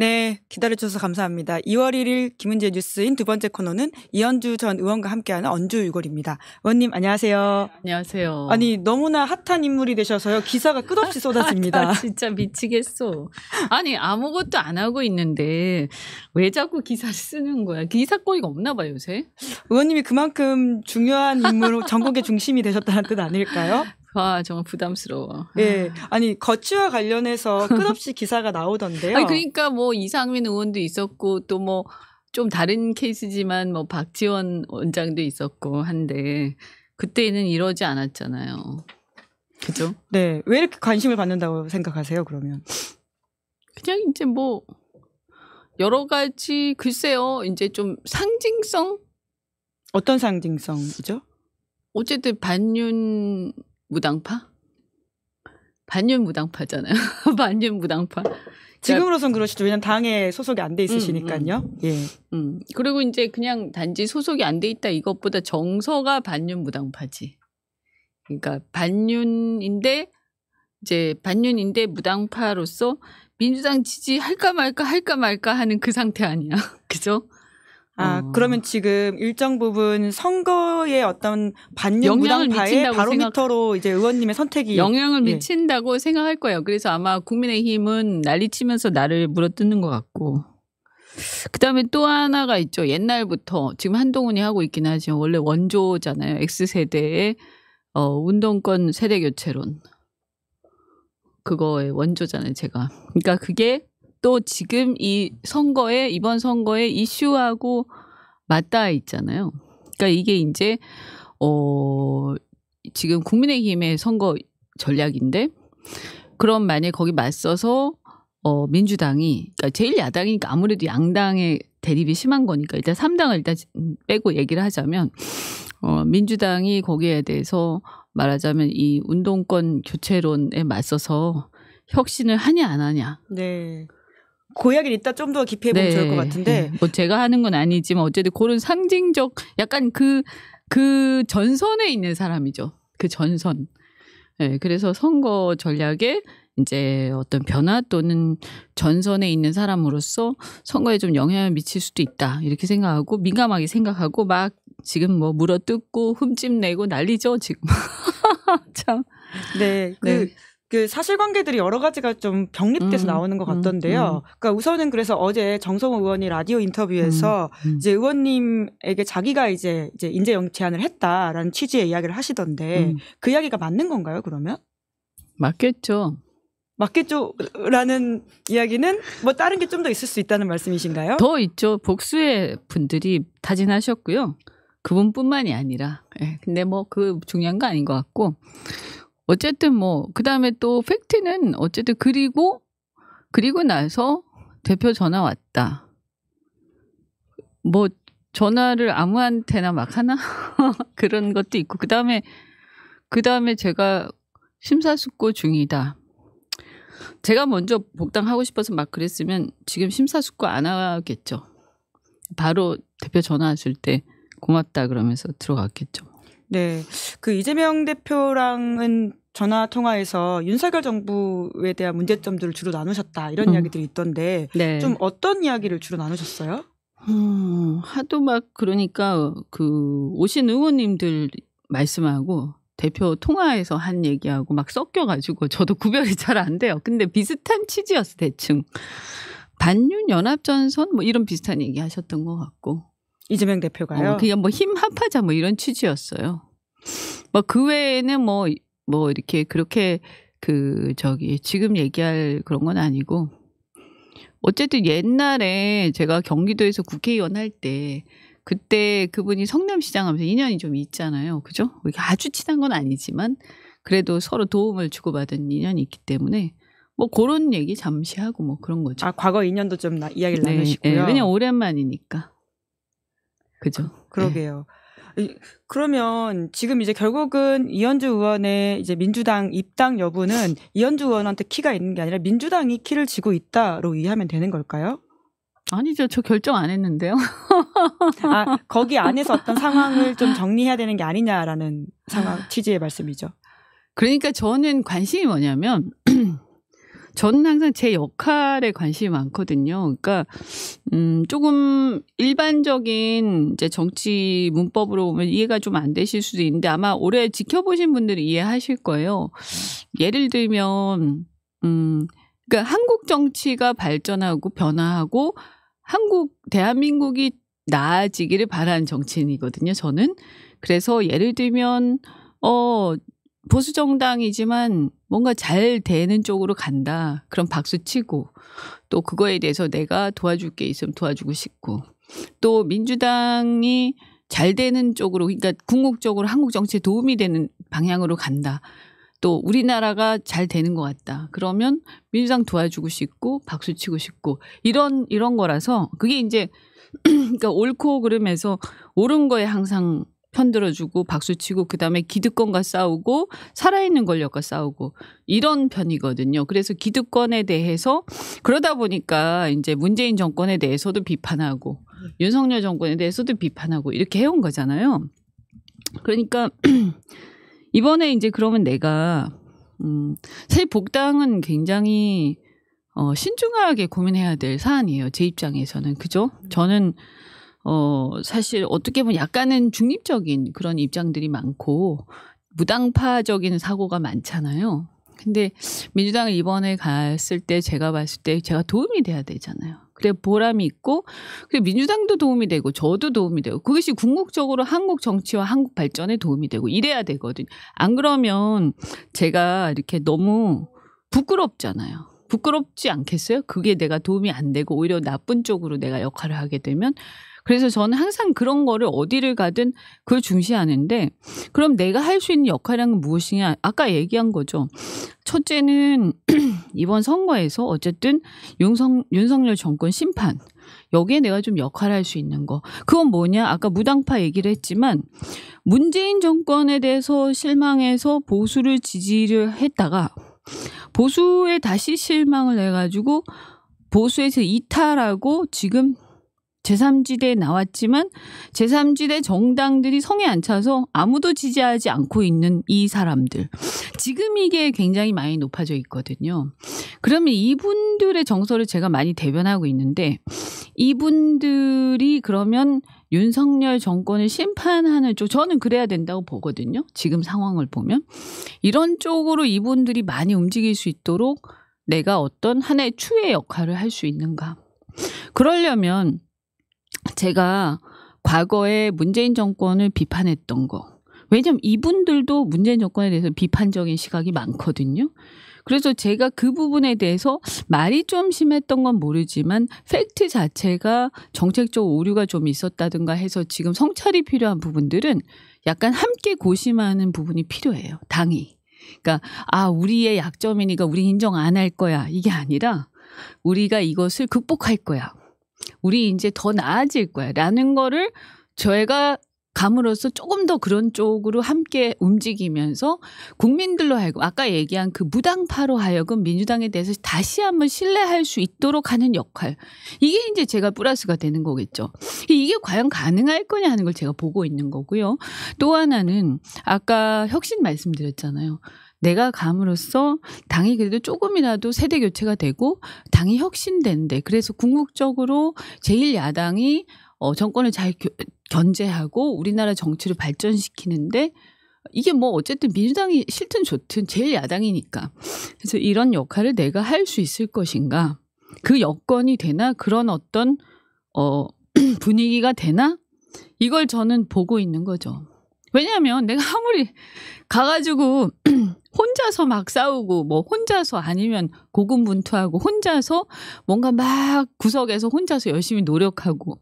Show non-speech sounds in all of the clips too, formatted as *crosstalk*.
네, 기다려주셔서 감사합니다. 2월 1일 김은재 뉴스인 두 번째 코너는 이현주 전 의원과 함께하는 언주 유골입니다. 의원님 안녕하세요. 네, 안녕하세요. 아니 너무나 핫한 인물이 되셔서요. 기사가 끝없이 *laughs* 쏟아집니다. 아, 진짜 미치겠어. 아니 아무것도 안 하고 있는데 왜 자꾸 기사 쓰는 거야? 기사 거리가 없나 봐요 요새. 의원님이 그만큼 중요한 인물, 전국의 중심이 되셨다는 뜻 아닐까요? 아, 정말 부담스러워. 예, 네. 아니 거취와 관련해서 *laughs* 끝없이 기사가 나오던데요. 아니, 그러니까 뭐 이상민 의원도 있었고 또 뭐 좀 다른 케이스지만 뭐 박지원 원장도 있었고 한데 그때는 이러지 않았잖아요. 그죠? 네, 왜 이렇게 관심을 받는다고 생각하세요? 그러면 그냥 이제 뭐 여러 가지 글쎄요, 이제 좀 상징성 어떤 상징성이죠? 어쨌든 반윤 무당파? 반윤 무당파잖아요. *laughs* 반윤 무당파. 지금으로선 그러시죠. 왜냐면 당에 소속이 안 돼 있으시니까요. 음, 음. 예. 음. 그리고 이제 그냥 단지 소속이 안 돼 있다 이것보다 정서가 반윤 무당파지. 그러니까 반윤인데 이제 반윤인데 무당파로서 민주당 지지할까 말까 할까 말까 하는 그 상태 아니야. *laughs* 그죠? 아, 어. 그러면 지금 일정 부분 선거에 어떤 반영 무당파의 바로미터로 생각... 이제 의원님의 선택이 영향을 예. 미친다고 예. 생각할 거예요. 그래서 아마 국민의힘은 난리치면서 나를 물어뜯는 것 같고 그다음에 또 하나가 있죠. 옛날부터 지금 한동훈이 하고 있긴 하지만 원래 원조잖아요. X세대의 어, 운동권 세대 교체론. 그거의 원조잖아요, 제가. 그러니까 그게 또 지금 이 선거에 이번 선거에 이슈하고 맞닿아 있잖아요. 그러니까 이게 이제 어 지금 국민의힘의 선거 전략인데 그럼 만약에 거기 맞서서 어 민주당이 그러니까 제일 야당이니까 아무래도 양당의 대립이 심한 거니까 일단 3당을 일단 빼고 얘기를 하자면 어 민주당이 거기에 대해서 말하자면 이 운동권 교체론에 맞서서 혁신을 하냐 안 하냐. 네. 그 이야기를 이따 좀더 깊이 해보면 네. 좋을 것 네. 같은데. 네. 뭐 제가 하는 건 아니지만 어쨌든 그런 상징적 약간 그, 그 전선에 있는 사람이죠. 그 전선. 예, 네, 그래서 선거 전략에 이제 어떤 변화 또는 전선에 있는 사람으로서 선거에 좀 영향을 미칠 수도 있다. 이렇게 생각하고 민감하게 생각하고 막 지금 뭐 물어뜯고 흠집내고 난리죠, 지금. *laughs* 참. 네. 그 네. 그 사실관계들이 여러 가지가 좀 병립돼서 음, 나오는 것 음, 같던데요. 음, 음. 그러니까 우선은 그래서 어제 정성호 의원이 라디오 인터뷰에서 음, 음. 이제 의원님에게 자기가 이제 이제 인재 영 제안을 했다라는 취지의 이야기를 하시던데 그 이야기가 맞는 건가요? 그러면 맞겠죠. 맞겠죠라는 이야기는 뭐 다른 게 좀 더 있을 수 있다는 말씀이신가요? 더 있죠. 복수의 분들이 타진하셨고요. 그분뿐만이 아니라. 예. 근데 뭐 그 중요한 거 아닌 것 같고. 어쨌든 뭐 그다음에 또 팩트는 어쨌든 그리고 그리고 나서 대표 전화 왔다. 뭐 전화를 아무한테나 막 하나 *laughs* 그런 것도 있고 그다음에 그다음에 제가 심사숙고 중이다. 제가 먼저 복당하고 싶어서 막 그랬으면 지금 심사숙고 안 하겠죠. 바로 대표 전화 하실때 고맙다 그러면서 들어갔겠죠. 네. 그 이재명 대표랑은 전화 통화에서 윤석열 정부에 대한 문제점들을 주로 나누셨다 이런 음. 이야기들이 있던데 네. 좀 어떤 이야기를 주로 나누셨어요? 음, 하도 막 그러니까 그 오신 의원님들 말씀하고 대표 통화에서 한 얘기하고 막 섞여가지고 저도 구별이 잘 안 돼요. 근데 비슷한 취지였어 대충 반윤 연합전선 뭐 이런 비슷한 얘기 하셨던 것 같고 이재명 대표가요. 어, 그냥 뭐힘 합하자 뭐 이런 취지였어요. 뭐 그 외에는 뭐뭐 이렇게 그렇게 그 저기 지금 얘기할 그런 건 아니고 어쨌든 옛날에 제가 경기도에서 국회의원 할 때 그때 그분이 성남시장 하면서 인연이 좀 있잖아요. 그죠? 아주 친한 건 아니지만 그래도 서로 도움을 주고받은 인연이 있기 때문에 뭐 그런 얘기 잠시 하고 뭐 그런 거죠. 아, 과거 인연도 좀 나, 이야기를 네, 네. 나누시고요. 네, 왜냐 오랜만이니까. 그죠? 그, 러게요 네. 그러면 지금 이제 결국은 이현주 의원의 이제 민주당 입당 여부는 이현주 의원한테 키가 있는 게 아니라 민주당이 키를 쥐고 있다로 이해하면 되는 걸까요? 아니죠. 저 결정 안 했는데요. 아, *laughs* 거기 안에서 어떤 상황을 좀 정리해야 되는 게 아니냐라는 상황 취지의 말씀이죠. 그러니까 저는 관심이 뭐냐면 *clears throat* 저는 항상 제 역할에 관심이 많거든요. 그러니까 음 조금 일반적인 이제 정치 문법으로 보면 이해가 좀 안 되실 수도 있는데 아마 올해 지켜보신 분들은 이해하실 거예요. 예를 들면 음 그러니까 한국 정치가 발전하고 변화하고 한국 대한민국이 나아지기를 바라는 정치인이거든요. 저는 그래서 예를 들면 어 보수 정당이지만 뭔가 잘 되는 쪽으로 간다. 그럼 박수 치고 또 그거에 대해서 내가 도와줄 게 있으면 도와주고 싶고 또 민주당이 잘 되는 쪽으로 그러니까 궁극적으로 한국 정치에 도움이 되는 방향으로 간다. 또 우리나라가 잘 되는 것 같다. 그러면 민주당 도와주고 싶고 박수 치고 싶고 이런 이런 거라서 그게 이제 *clears throat* 그러니까 옳고 그름에서 옳은 거에 항상 편들어주고 박수치고 그다음에 기득권과 싸우고 살아있는 권력과 싸우고 이런 편이거든요. 그래서 기득권에 대해서 그러다 보니까 이제 문재인 정권에 대해서도 비판하고 네. 윤석열 정권에 대해서도 비판하고 이렇게 해온 거잖아요. 그러니까 *clears throat* 이번에 이제 그러면 내가 음, 새 복당은 굉장히 어, 신중하게 고민해야 될 사안이에요. 제 입장에서는 그죠? 네. 저는 어, 사실 어떻게 보면 약간은 중립적인 그런 입장들이 많고 무당파적인 사고가 많잖아요. 근데 민주당을 이번에 갔을 때 제가 봤을 때 제가 도움이 돼야 되잖아요. 그래 보람이 있고 그래 민주당도 도움이 되고 저도 도움이 되고 그것이 궁극적으로 한국 정치와 한국 발전에 도움이 되고 이래야 되거든. 요안 그러면 제가 이렇게 너무 부끄럽잖아요. 부끄럽지 않겠어요? 그게 내가 도움이 안 되고 오히려 나쁜 쪽으로 내가 역할을 하게 되면 그래서 저는 항상 그런 거를 어디를 가든 그걸 중시하는데 그럼 내가 할 수 있는 역할이란 무엇이냐? 아까 얘기한 거죠. 첫째는 *clears throat* 이번 선거에서 어쨌든 윤석, 윤석열 정권 심판 여기에 내가 좀 역할을 할 수 있는 거. 그건 뭐냐? 아까 무당파 얘기를 했지만 문재인 정권에 대해서 실망해서 보수를 지지를 했다가 보수에 다시 실망을 해가지고 보수에서 이탈하고 지금 제3지대에 나왔지만 제3지대 정당들이 성에 안 차서 아무도 지지하지 않고 있는 이 사람들. 지금 이게 굉장히 많이 높아져 있거든요. 그러면 이분들의 정서를 제가 많이 대변하고 있는데 이분들이 그러면 윤석열 정권을 심판하는 쪽, 저는 그래야 된다고 보거든요. 지금 상황을 보면. 이런 쪽으로 이분들이 많이 움직일 수 있도록 내가 어떤 한나의 추의 역할을 할 수 있는가. 그러려면 제가 과거에 문재인 정권을 비판했던 거. 왜냐면 이분들도 문재인 정권에 대해서 비판적인 시각이 많거든요. 그래서 제가 그 부분에 대해서 말이 좀 심했던 건 모르지만 팩트 자체가 정책적 오류가 좀 있었다든가 해서 지금 성찰이 필요한 부분들은 약간 함께 고심하는 부분이 필요해요. 당이. 그러니까 아, 우리의 약점이니까 우리 인정 안 할 거야. 이게 아니라 우리가 이것을 극복할 거야. 우리 이제 더 나아질 거야. 라는 거를 저희가 감으로써 조금 더 그런 쪽으로 함께 움직이면서 국민들로 하여금 아까 얘기한 그 무당파로 하여금 민주당에 대해서 다시 한번 신뢰할 수 있도록 하는 역할 이게 이제 제가 플러스가 되는 거겠죠 이게 과연 가능할 거냐 하는 걸 제가 보고 있는 거고요 또 하나는 아까 혁신 말씀드렸잖아요 내가 감으로써 당이 그래도 조금이라도 세대 교체가 되고 당이 혁신된데 그래서 궁극적으로 제1야당이 어, 정권을 잘 겨, 견제하고 우리나라 정치를 발전시키는데 이게 뭐 어쨌든 민주당이 싫든 좋든 제일 야당이니까. 그래서 이런 역할을 내가 할 수 있을 것인가. 그 여건이 되나 그런 어떤 어 *clears throat* 분위기가 되나 이걸 저는 보고 있는 거죠. 왜냐하면 내가 아무리 가가지고 *clears throat* 혼자서 막 싸우고 뭐 혼자서 아니면 고군분투하고 혼자서 뭔가 막 구석에서 혼자서 열심히 노력하고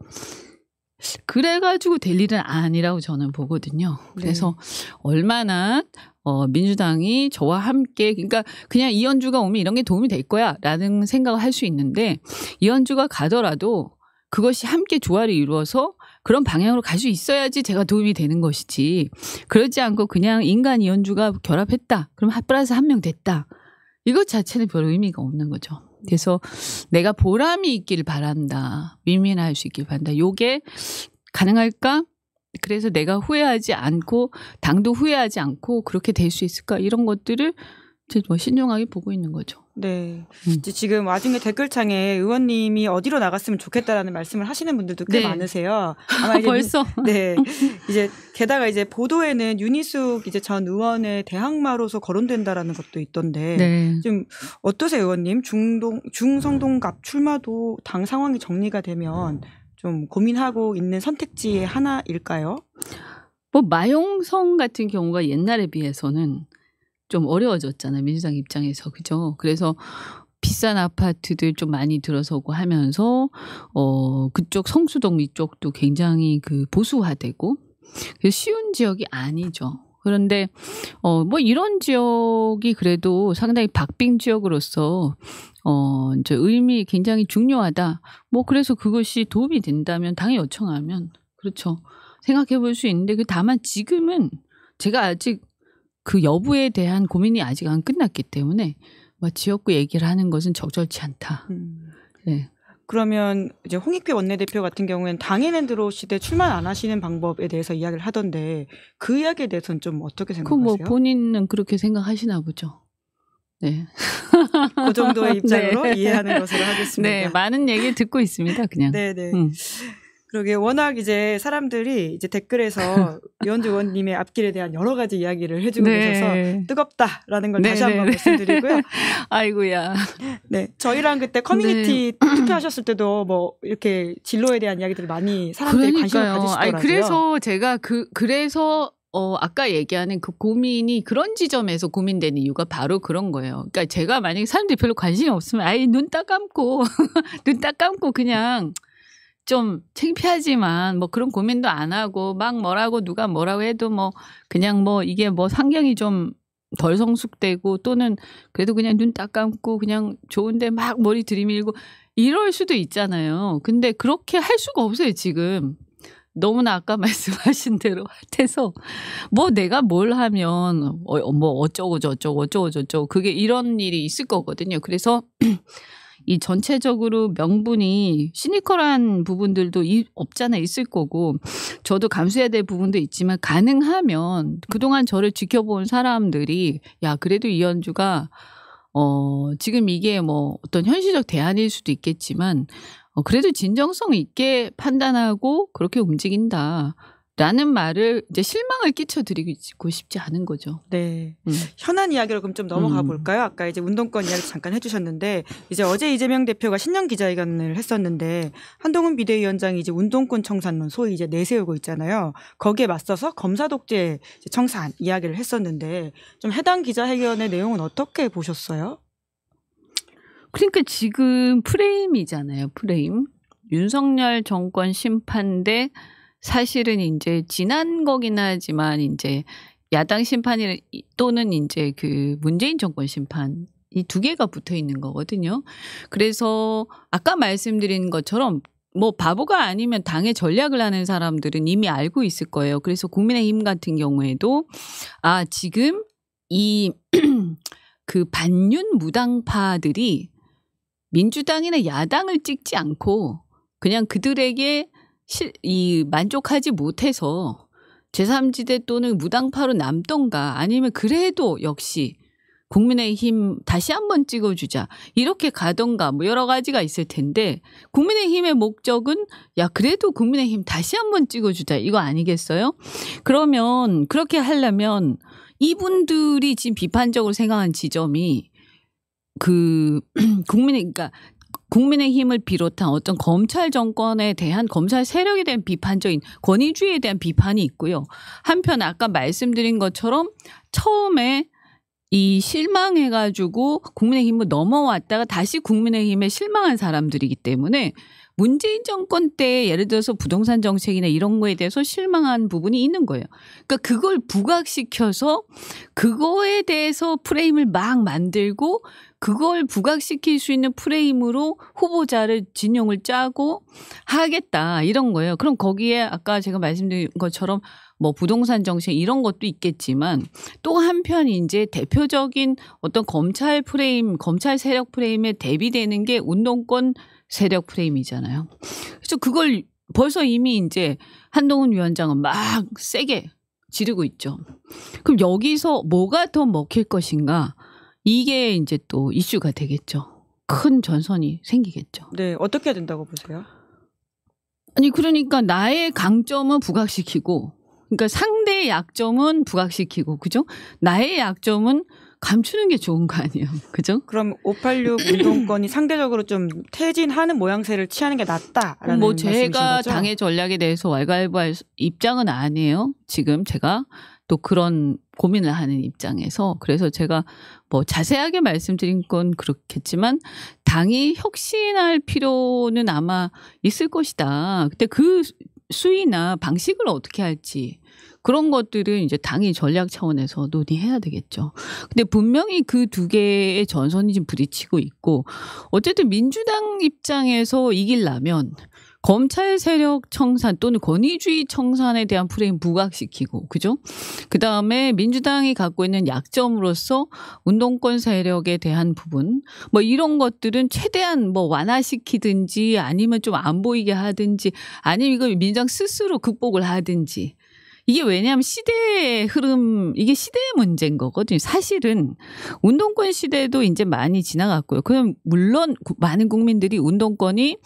그래가지고 될 일은 아니라고 저는 보거든요. 네. 그래서 네. 얼마나 어, 민주당이 저와 함께 그러니까 그냥 이현주가 오면 이런 게 도움이 될 거야라는 생각을 할 수 있는데 이현주가 가더라도 그것이 함께 조화를 이루어서 그런 방향으로 갈 수 있어야지 제가 도움이 되는 것이지 그러지 않고 그냥 인간 이현주가 결합했다 그럼 플러스 한 명 됐다 이것 자체는 별 의미가 없는 거죠 그래서 내가 보람이 있길 바란다 민민할 수 있길 바란다 요게 가능할까 그래서 내가 후회하지 않고 당도 후회하지 않고 그렇게 될 수 있을까 이런 것들을 뭐 신중하게 보고 있는 거죠. 네. 음. 지금 와중에 댓글창에 의원님이 어디로 나갔으면 좋겠다라는 말씀을 하시는 분들도 꽤 네. 많으세요. *laughs* 아마 이제 벌써. 네. 이제 게다가 이제 보도에는 윤희숙 이제 전 의원의 대항마로서 거론된다라는 것도 있던데 네. 좀 어떠세요, 의원님? 중동 중성동갑 출마도 당 상황이 정리가 되면 좀 고민하고 있는 선택지의 하나일까요? 뭐 마용성 같은 경우가 옛날에 비해서는 좀 어려워졌잖아요. 민주당 입장에서. 그죠? 그래서 비싼 아파트들 좀 많이 들어서고 하면서 어 그쪽 성수동 이쪽도 굉장히 그 보수화되고 쉬운 지역이 아니죠. 그런데 어 뭐 이런 지역이 그래도 상당히 박빙 지역으로서 어 이제 의미 굉장히 중요하다. 뭐 그래서 그것이 도움이 된다면 당이 요청하면 그렇죠. 생각해 볼 수 있는데 그 다만 지금은 제가 아직 그 여부에 대한 고민이 아직 안 끝났기 때문에 뭐 지역구 얘기를 하는 것은 적절치 않다. 음. 네. 그러면 이제 홍익표 원내대표 같은 경우에는 당에는 들어오시되 출마 안 하시는 방법에 대해서 이야기를 하던데 그 이야기에 대해서는 좀 어떻게 그 뭐 생각하세요? 그 뭐 본인은 그렇게 생각하시나 보죠. 네. *laughs* 그 정도의 입장으로 네. 이해하는 것으로 하겠습니다. 네, 많은 얘기 듣고 있습니다. 그냥. 네, 네. 음. 그러게 워낙 이제 사람들이 이제 댓글에서 이 *laughs* 연주 원님의 앞길에 대한 여러 가지 이야기를 해주고 네. 계셔서 뜨겁다라는 걸 네, 다시 한번 네. 말씀드리고요. *laughs* 아이고야. 네, 저희랑 그때 커뮤니티 네. *clears throat* 투표하셨을 때도 뭐 이렇게 진로에 대한 이야기들을 많이 사람들이 그러니까요. 관심을 가지시더라고요. 아니, 그래서 제가 그 그래서 어, 아까 얘기하는 그 고민이 그런 지점에서 고민되는 이유가 바로 그런 거예요. 그러니까 제가 만약에 사람들이 별로 관심이 없으면 아예 눈딱 감고, *laughs* 눈 딱 감고 그냥 좀 창피하지만 뭐 그런 고민도 안 하고 막 뭐라고 누가 뭐라고 해도 뭐 그냥 뭐 이게 뭐 상경이 좀 덜 성숙되고 또는 그래도 그냥 눈 딱 감고 그냥 좋은데 막 머리 들이밀고 이럴 수도 있잖아요. 근데 그렇게 할 수가 없어요, 지금. 너무나 아까 *laughs* 말씀하신 대로 핫해서 뭐 내가 뭘 하면 어, 뭐 어쩌고 저쩌고 어쩌고 저쩌고 그게 이런 일이 있을 거거든요. 그래서 이 전체적으로 명분이 시니컬한 부분들도 이, 없잖아 있을 거고 저도 감수해야 될 부분도 있지만 가능하면 그동안 저를 지켜본 사람들이 야 그래도 이현주가 어 지금 이게 뭐 어떤 현실적 대안일 수도 있겠지만 어, 그래도 진정성 있게 판단하고 그렇게 움직인다. 라는 말을 이제 실망을 끼쳐드리고 싶지 않은 거죠. 네. 음. 현안 이야기로 그럼 좀 넘어가 음. 볼까요? 아까 이제 운동권 이야기 잠깐 해주셨는데 이제 어제 이재명 대표가 신년 기자회견을 했었는데 한동훈 비대위원장이 이제 운동권 청산론 소위 이제 내세우고 있잖아요. 거기에 맞서서 검사 독재 청산 이야기를 했었는데 좀 해당 기자회견의 내용은 어떻게 보셨어요? 그러니까 지금 프레임이잖아요. 프레임 윤석열 정권 심판대 사실은 이제 지난 거긴 하지만 이제 야당 심판이 또는 이제 그 문재인 정권 심판 이 두 개가 붙어 있는 거거든요. 그래서 아까 말씀드린 것처럼 뭐 바보가 아니면 당의 전략을 하는 사람들은 이미 알고 있을 거예요. 그래서 국민의힘 같은 경우에도 아 지금 이 그 *clears throat* 반윤 무당파들이 민주당이나 야당을 찍지 않고 그냥 그들에게 시, 이 만족하지 못해서 제3지대 또는 무당파로 남던가 아니면 그래도 역시 국민의힘 다시 한번 찍어주자 이렇게 가던가 뭐 여러 가지가 있을 텐데 국민의힘의 목적은 야 그래도 국민의힘 다시 한번 찍어주자 이거 아니겠어요? 그러면 그렇게 하려면 이분들이 지금 비판적으로 생각한 지점이 그 *clears throat* 국민의 그러니까 국민의힘을 비롯한 어떤 검찰 정권에 대한 검찰 세력에 대한 비판적인 권위주의에 대한 비판이 있고요. 한편 아까 말씀드린 것처럼 처음에 이 실망해가지고 국민의힘으 넘어왔다가 다시 국민의힘에 실망한 사람들이기 때문에 문재인 정권 때 예를 들어서 부동산 정책이나 이런 거에 대해서 실망한 부분이 있는 거예요. 그러니까 그걸 부각시켜서 그거에 대해서 프레임을 막 만들고 그걸 부각시킬 수 있는 프레임으로 후보자를 진영을 짜고 하겠다 이런 거예요. 그럼 거기에 아까 제가 말씀드린 것처럼 뭐 부동산 정책 이런 것도 있겠지만 또 한편 이제 대표적인 어떤 검찰 프레임, 검찰 세력 프레임에 대비되는 게 운동권 세력 프레임이잖아요. 그래서 그걸 벌써 이미 이제 한동훈 위원장은 막 세게 지르고 있죠. 그럼 여기서 뭐가 더 먹힐 것인가? 이게 이제 또 이슈가 되겠죠. 큰 전선이 생기겠죠. 네, 어떻게 된다고 보세요? 아니 그러니까 나의 강점은 부각시키고 그러니까 상대의 약점은 부각시키고 그죠? 나의 약점은 감추는 게 좋은 거 아니에요? *laughs* 그죠? 그럼 586 *clears throat* 운동권이 상대적으로 좀 퇴진하는 모양새를 취하는 게 낫다라는 뭐 제가 당의 전략에 대해서 왈가왈부할 입장은 아니에요. 지금 제가 또 그런 고민을 하는 입장에서 그래서 제가 뭐 자세하게 말씀드린 건 그렇겠지만 당이 혁신할 필요는 아마 있을 것이다. 근데 그 수위나 방식을 어떻게 할지 그런 것들은 이제 당의 전략 차원에서 논의해야 되겠죠. 근데 분명히 그 두 개의 전선이 지금 부딪히고 있고 어쨌든 민주당 입장에서 이길라면 검찰 세력 청산 또는 권위주의 청산에 대한 프레임 부각시키고 그죠? 그다음에 민주당이 갖고 있는 약점으로서 운동권 세력에 대한 부분 뭐 이런 것들은 최대한 뭐 완화시키든지 아니면 좀 안 보이게 하든지 아니면 이거 민주 스스로 극복을 하든지 이게 왜냐하면 시대의 흐름, 이게 시대의 문제인 거거든요. 사실은 운동권 시대도 이제 많이 지나갔고요. 그럼 물론 많은 국민들이 운동권이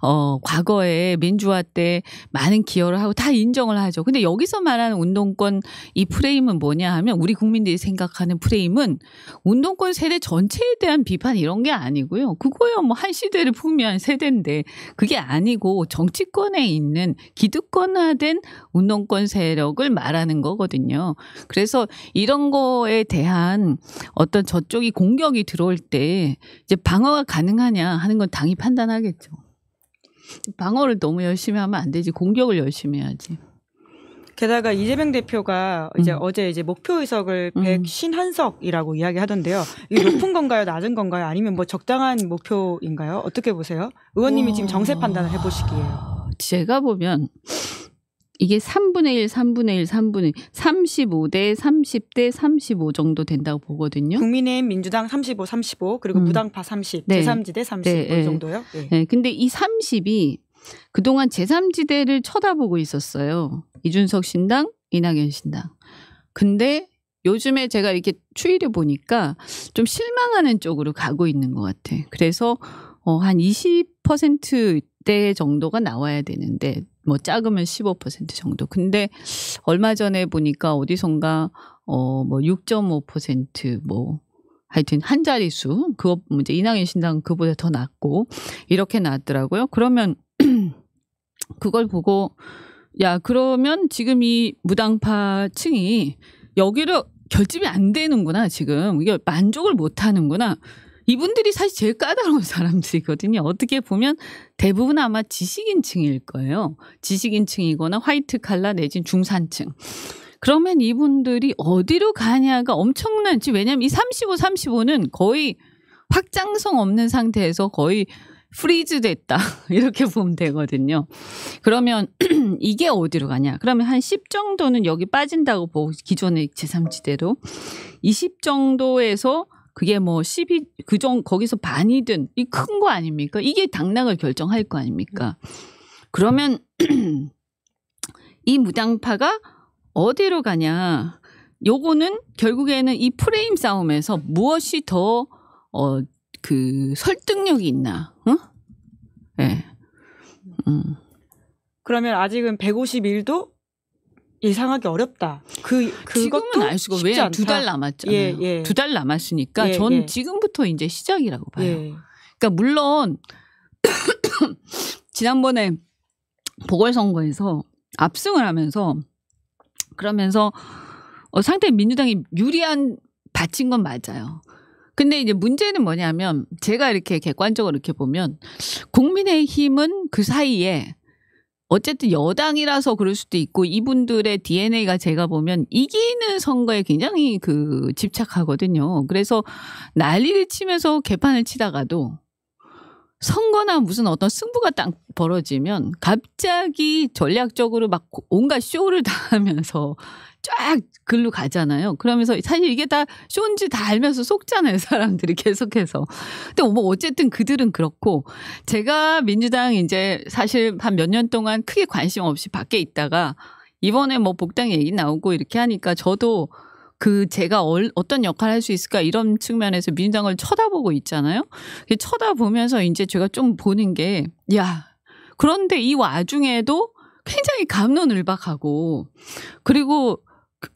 어, 과거에 민주화 때 많은 기여를 하고 다 인정을 하죠. 근데 여기서 말하는 운동권 이 프레임은 뭐냐 하면 우리 국민들이 생각하는 프레임은 운동권 세대 전체에 대한 비판 이런 게 아니고요. 그거야 뭐한 시대를 풍미한 세대인데 그게 아니고 정치권에 있는 기득권화된 운동권 세력 영역을 말하는 거거든요. 그래서 이런 거에 대한 어떤 저쪽이 공격이 들어올 때 이제 방어가 가능하냐 하는 건 당이 판단하겠죠. 방어를 너무 열심히 하면 안 되지 공격을 열심히 해야지. 게다가 이재명 대표가 이제 음. 어제 이제 목표 의석을 음. 백신한석이라고 음. 이야기하던데요. 이게 높은 건가요? 낮은 건가요? 아니면 뭐 적당한 목표인가요? 어떻게 보세요? 의원님이 와. 지금 정세 판단을 해 보시기에요. 제가 보면 이게 3분의 1, 3분의 1, 3분의 1, 35대 30대 35 정도 된다고 보거든요. 국민의힘 민주당 35, 35 그리고 음. 무당파 30, 네. 제3지대 30 네. 뭐 네. 정도요. 네. 네. 근데 이 30이 그동안 제3지대를 쳐다보고 있었어요. 이준석 신당, 이낙연 신당. 근데 요즘에 제가 이렇게 추이를 보니까 좀 실망하는 쪽으로 가고 있는 것 같아. 그래서 어, 한 20%대 정도가 나와야 되는데 뭐 작으면 15% 정도. 근데 얼마 전에 보니까 어디선가 어 뭐 6.5%뭐 하여튼 한 자릿수 그거 이제 인항인 신당 그보다 더 낮고 이렇게 나왔더라고요. 그러면 *clears throat* 그걸 보고 야 그러면 지금 이 무당파층이 여기로 결집이 안 되는구나 지금 이게 만족을 못 하는구나 이분들이 사실 제일 까다로운 *laughs* 사람들이거든요. 어떻게 보면 대부분 아마 지식인층일 거예요. 지식인층이거나 화이트 칼라 내진 중산층. 그러면 이분들이 어디로 가냐가 엄청난, 지 왜냐면 이 35, 35는 거의 확장성 없는 상태에서 거의 프리즈 됐다. *laughs* 이렇게 보면 되거든요. 그러면 *clears throat* 이게 어디로 가냐? 그러면 한 10 정도는 여기 빠진다고 보고 기존의 제3지대로 20 정도에서 그게 뭐 12, 그정 거기서 반이든 이 큰 거 아닙니까? 이게 당락을 결정할 거 아닙니까? 그러면 *clears throat* 이 무당파가 어디로 가냐? 요거는 결국에는 이 프레임 싸움에서 무엇이 더어그 설득력이 있나? 응? 예. 네. 음. 그러면 아직은 151도 예상하기 어렵다. 그그금은알 수가 왜두 달 남았잖아요. 예, 예. 두달 남았으니까 예, 전 예. 지금부터 이제 시작이라고 봐요. 예. 그러니까 물론 *coughs* 지난번에 보궐선거에서 압승을 하면서 그러면서 어, 상대 민주당이 유리한 받친 건 맞아요. 근데 이제 문제는 뭐냐면 제가 이렇게 객관적으로 이렇게 보면 국민의 힘은 그 사이에 어쨌든 여당이라서 그럴 수도 있고 이분들의 DNA가 제가 보면 이기는 선거에 굉장히 그 집착하거든요. 그래서 난리를 치면서 개판을 치다가도 선거나 무슨 어떤 승부가 딱 벌어지면 갑자기 전략적으로 막 온갖 쇼를 *laughs* 다 하면서 쫙 글로 가잖아요. 그러면서 사실 이게 다 쇼인지 다 알면서 속잖아요. 사람들이 계속해서. 근데 뭐 어쨌든 그들은 그렇고 제가 민주당 이제 사실 한 몇 년 동안 크게 관심 없이 밖에 있다가 이번에 뭐 복당 얘기 나오고 이렇게 하니까 저도 그 제가 얼, 어떤 역할을 할 수 있을까 이런 측면에서 민주당을 쳐다보고 있잖아요. 쳐다보면서 이제 제가 좀 보는 게 야, 그런데 이 와중에도 굉장히 감론을박하고 그리고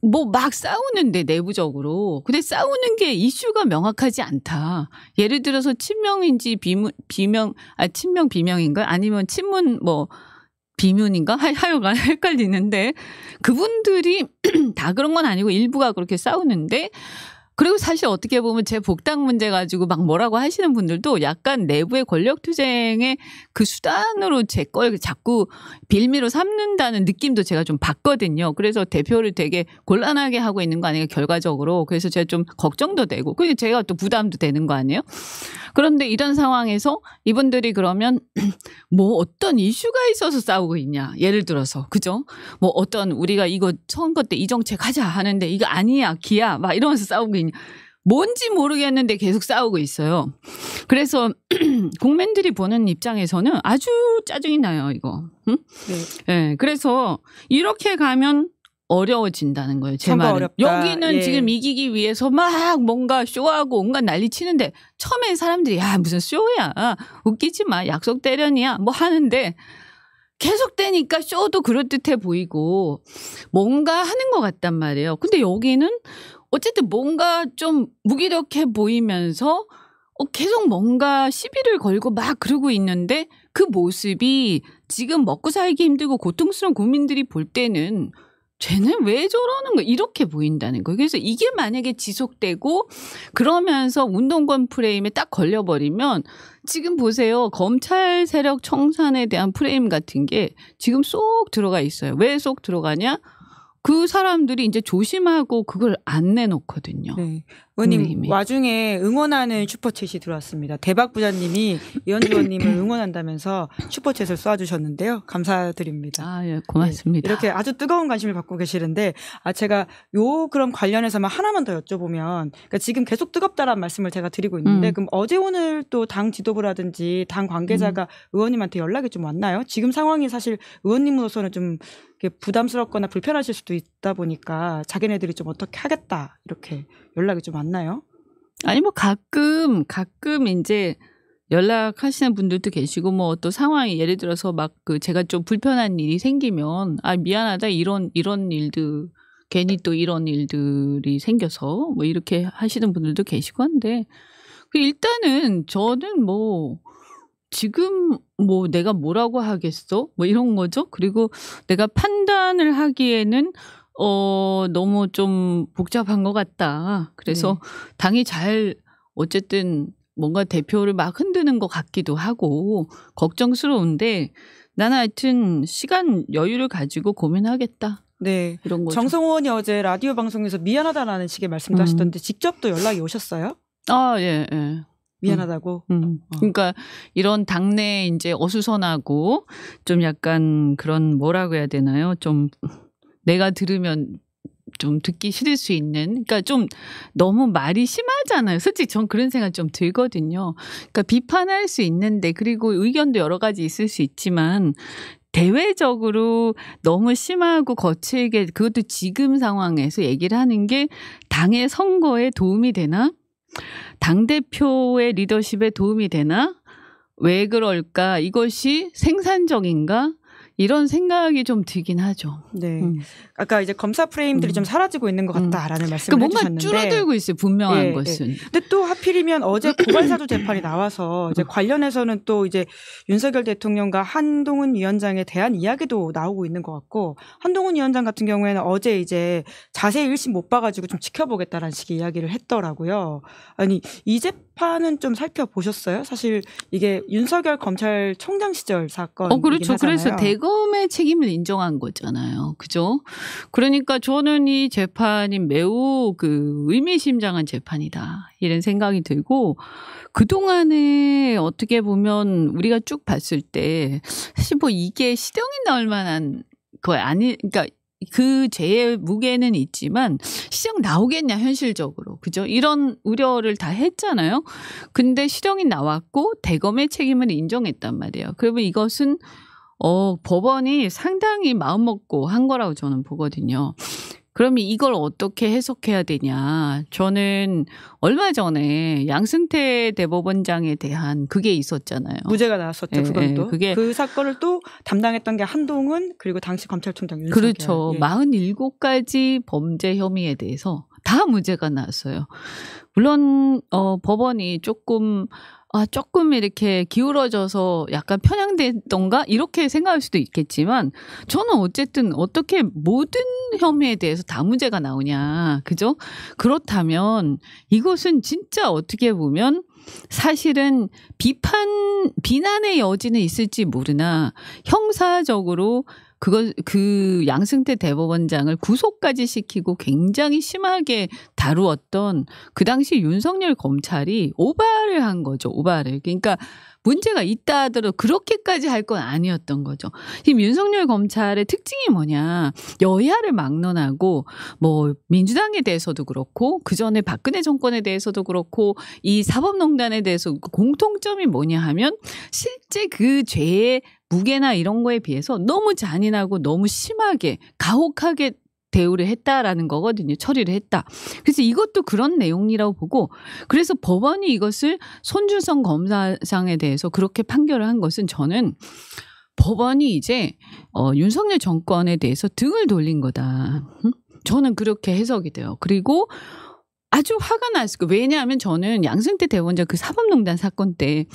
뭐 막 싸우는데 내부적으로 근데 싸우는 게 이슈가 명확하지 않다. 예를 들어서 친명인지 비문, 비명 아 친명 비명인가 아니면 친문 뭐 비윤인가 하여간 *laughs* 헷갈리는데 그분들이 *clears throat* 다 그런 건 아니고 일부가 그렇게 싸우는데 그리고 사실 어떻게 보면 제 복당 문제 가지고 막 뭐라고 하시는 분들도 약간 내부의 권력 투쟁의 그 수단으로 제 걸 자꾸 빌미로 삼는다는 느낌도 제가 좀 봤거든요. 그래서 대표를 되게 곤란하게 하고 있는 거 아니에요, 결과적으로. 그래서 제가 좀 걱정도 되고, 그리고 제가 또 부담도 되는 거 아니에요? 그런데 이런 상황에서 이분들이 그러면 *clears throat* 뭐 어떤 이슈가 있어서 싸우고 있냐. 예를 들어서, 그죠? 뭐 어떤 우리가 이거 선거 때 이 정책 하자 하는데 이거 아니야, 기야. 막 이러면서 싸우고 있냐. 뭔지 모르겠는데 계속 싸우고 있어요. 그래서 *clears throat* 국민들이 보는 입장에서는 아주 짜증이 나요, 이거. 응? 네. 네. 그래서 이렇게 가면 어려워진다는 거예요. 제 말은 어렵다. 여기는 예. 지금 이기기 위해서 막 뭔가 쇼하고 뭔가 난리 치는데 처음에 사람들이 야 무슨 쇼야 웃기지 마 약속 때려니야 뭐 하는데 계속 되니까 쇼도 그럴듯해 보이고 뭔가 하는 것 같단 말이에요. 근데 여기는 어쨌든 뭔가 좀 무기력해 보이면서 어, 계속 뭔가 시비를 걸고 막 그러고 있는데 그 모습이 지금 먹고 살기 힘들고 고통스러운 국민들이 볼 때는 쟤는 왜 저러는 거야 이렇게 보인다는 거예요. 그래서 이게 만약에 지속되고 그러면서 운동권 프레임에 딱 걸려버리면 지금 보세요. 검찰 세력 청산에 대한 프레임 같은 게 지금 쏙 들어가 있어요. 왜 쏙 들어가냐? 그 사람들이 이제 조심하고 그걸 안 내놓거든요. 네. 의원님 국민의힘이. 와중에 응원하는 슈퍼챗이 들어왔습니다. 대박 부자님이 이현주 의원님을 *clears throat* 응원한다면서 슈퍼챗을 쏴주셨는데요. 감사드립니다. 아, 예, 고맙습니다. 네, 이렇게 아주 뜨거운 관심을 받고 계시는데 아 제가 요 그럼 관련해서만 하나만 더 여쭤보면 그러니까 지금 계속 뜨겁다라는 말씀을 제가 드리고 있는데 음. 그럼 어제 오늘 또 당 지도부라든지 당 관계자가 음. 의원님한테 연락이 좀 왔나요? 지금 상황이 사실 의원님으로서는 좀 부담스럽거나 불편하실 수도 있다 보니까 자기네들이 좀 어떻게 하겠다 이렇게 연락이 좀 왔나요? 않나요? 아니 뭐 가끔 가끔 이제 연락하시는 분들도 계시고 뭐 또 상황이 예를 들어서 막그 제가 좀 불편한 일이 생기면 아 미안하다 이런 이런 일들 괜히 또 이런 일들이 생겨서 뭐 이렇게 하시는 분들도 계시고 한데 그 일단은 저는 뭐 지금 뭐 내가 뭐라고 하겠어 뭐 이런 거죠 그리고 내가 판단을 하기에는 어, 너무 좀 복잡한 것 같다. 그래서 네. 당이 잘 어쨌든 뭔가 대표를 막 흔드는 것 같기도 하고 걱정스러운데 나는 하여튼 시간 여유를 가지고 고민하겠다. 네. 이런 거죠. 정성호 원이 어제 라디오 방송에서 미안하다라는 식의 말씀도 음. 하시던데 직접 또 연락이 오셨어요? 아, 예, 예. 미안하다고. 음, 음. 어. 그러니까 이런 당내 이제 어수선하고 좀 약간 그런 뭐라고 해야 되나요? 좀 내가 들으면 좀 듣기 싫을 수 있는 그러니까 좀 너무 말이 심하잖아요. 솔직히 전 그런 생각 좀 들거든요. 그러니까 비판할 수 있는데 그리고 의견도 여러 가지 있을 수 있지만 대외적으로 너무 심하고 거칠게 그것도 지금 상황에서 얘기를 하는 게 당의 선거에 도움이 되나? 당 대표의 리더십에 도움이 되나? 왜 그럴까? 이것이 생산적인가? 이런 생각이 좀 들긴 하죠. 네. 음. 아까 이제 검사 프레임들이 음. 좀 사라지고 있는 것 음. 같다라는 음. 말씀을 그러니까 해주셨는데 줄어들고 있어요. 분명한 예, 예. 것은. 예. 근데 또 하필이면 어제 *clears throat* 고발사주 재판이 나와서 이제 관련해서는 또 이제 윤석열 대통령과 한동훈 위원장에 대한 이야기도 나오고 있는 것 같고 한동훈 위원장 같은 경우에는 어제 이제 자세히 일심 못 봐가지고 좀 지켜보겠다라는 식의 이야기를 했더라고요. 아니 이제 재판은 좀 살펴보셨어요? 사실 이게 윤석열 검찰총장 시절 사건. 어, 그렇죠. 하잖아요. 그래서 대검의 책임을 인정한 거잖아요. 그죠? 그러니까 저는 이 재판이 매우 그 의미심장한 재판이다. 이런 생각이 들고 그동안에 어떻게 보면 우리가 쭉 봤을 때 사실 뭐 이게 시정이 나올 만한 거 아니, 그러니까 그 죄의 무게는 있지만 실형 나오겠냐 현실적으로 그죠 이런 우려를 다 했잖아요 근데 실형이 나왔고 대검의 책임을 인정했단 말이에요 그러면 이것은 어 법원이 상당히 마음먹고 한 거라고 저는 보거든요 그러면 이걸 어떻게 해석해야 되냐. 저는 얼마 전에 양승태 대법원장에 대한 그게 있었잖아요. 무죄가 나왔었죠. 예, 예 그건 또. 그게 그 사건을 또 담당했던 게 한동훈 그리고 당시 검찰총장 윤석열. 그렇죠. 예. 47가지 범죄 혐의에 대해서 다 무죄가 나왔어요. 물론 어 법원이 조금 아, 조금 이렇게 기울어져서 약간 편향됐던가? 이렇게 생각할 수도 있겠지만, 저는 어쨌든 어떻게 모든 혐의에 대해서 다 문제가 나오냐. 그죠? 그렇다면 이것은 진짜 어떻게 보면 사실은 비판, 비난의 여지는 있을지 모르나, 형사적으로 그걸 그 양승태 대법원장을 구속까지 시키고 굉장히 심하게 다루었던 그 당시 윤석열 검찰이 오바를 한 거죠. 오바를. 그러니까 문제가 있다 하더라도 그렇게까지 할 건 아니었던 거죠. 지금 윤석열 검찰의 특징이 뭐냐. 여야를 막론하고 뭐 민주당에 대해서도 그렇고 그 전에 박근혜 정권에 대해서도 그렇고 이 사법농단에 대해서 공통점이 뭐냐 하면 실제 그 죄의 무게나 이런 거에 비해서 너무 잔인하고 너무 심하게 가혹하게 대우를 했다라는 거거든요. 처리를 했다. 그래서 이것도 그런 내용이라고 보고 그래서 법원이 이것을 손준성 검사상에 대해서 그렇게 판결을 한 것은 저는 법원이 이제 어, 윤석열 정권에 대해서 등을 돌린 거다. 저는 그렇게 해석이 돼요. 그리고 아주 화가 났을 거예요. 왜냐하면 저는 양승태 대원장그 사법농단 사건 때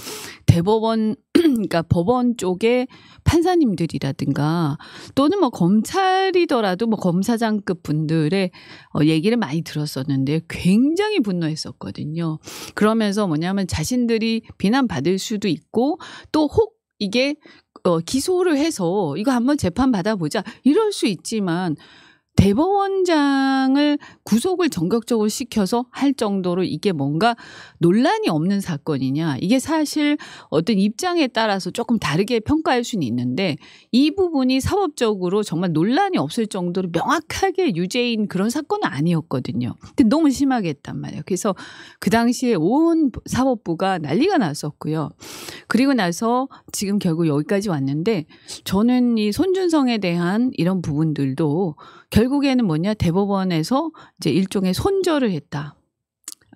대법원 *clears throat* 그러니까 법원 쪽에 판사님들이라든가 또는 뭐 검찰이더라도 뭐 검사장급 분들의 어, 얘기를 많이 들었었는데 굉장히 분노했었거든요. 그러면서 뭐냐면 자신들이 비난받을 수도 있고 또 혹 이게 어, 기소를 해서 이거 한번 재판 받아보자 이럴 수 있지만 대법원장을 구속을 전격적으로 시켜서 할 정도로 이게 뭔가 논란이 없는 사건이냐. 이게 사실 어떤 입장에 따라서 조금 다르게 평가할 수는 있는데 이 부분이 사법적으로 정말 논란이 없을 정도로 명확하게 유죄인 그런 사건은 아니었거든요. 근데 너무 심하게 했단 말이에요. 그래서 그 당시에 온 사법부가 난리가 났었고요. 그리고 나서 지금 결국 여기까지 왔는데 저는 이 손준성에 대한 이런 부분들도 결국에는 뭐냐 대법원에서 이제 일종의 손절을 했다.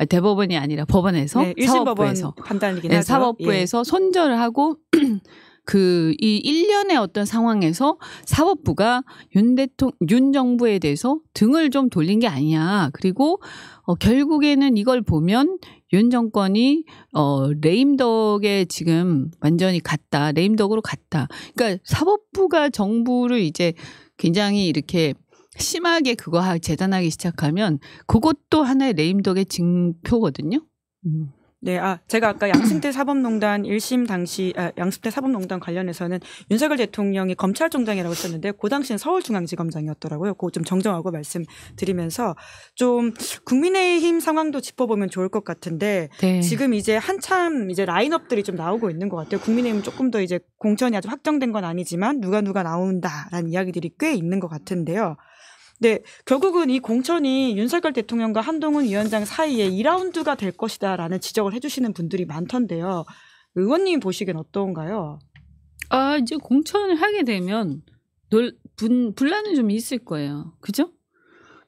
아 대법원이 아니라 법원에서 네, 사법부에서 판단이긴 네, 하죠. 사법부에서 예. 손절을 하고 *clears throat* 그 이1년의 어떤 상황에서 사법부가 윤 대통령 윤 정부에 대해서 등을 좀 돌린 게 아니냐. 그리고 어 결국에는 이걸 보면 윤 정권이 어 레임덕에 지금 완전히 갔다. 레임덕으로 갔다. 그러니까 사법부가 정부를 이제 굉장히 이렇게 심하게 그거 재단하기 시작하면 그것도 하나의 레임덕의 징표거든요. 음. 네, 아, 제가 아까 양승태 *clears throat* 사법농단 1심 당시, 아, 양승태 사법농단 관련해서는 윤석열 대통령이 검찰총장이라고 했었는데, 그 당시엔 서울중앙지검장이었더라고요. 그거 좀 정정하고 말씀드리면서, 좀 국민의힘 상황도 짚어보면 좋을 것 같은데, 네. 지금 이제 한참 이제 라인업들이 좀 나오고 있는 것 같아요. 국민의힘 조금 더 이제 공천이 아주 확정된 건 아니지만, 누가 누가 나온다라는 이야기들이 꽤 있는 것 같은데요. 네, 결국은 이 공천이 윤석열 대통령과 한동훈 위원장 사이에 2라운드가 될 것이다라는 지적을 해주시는 분들이 많던데요. 의원님 보시기엔 어떤가요? 아, 이제 공천을 하게 되면 놀, 분, 분란은 좀 있을 거예요. 그죠?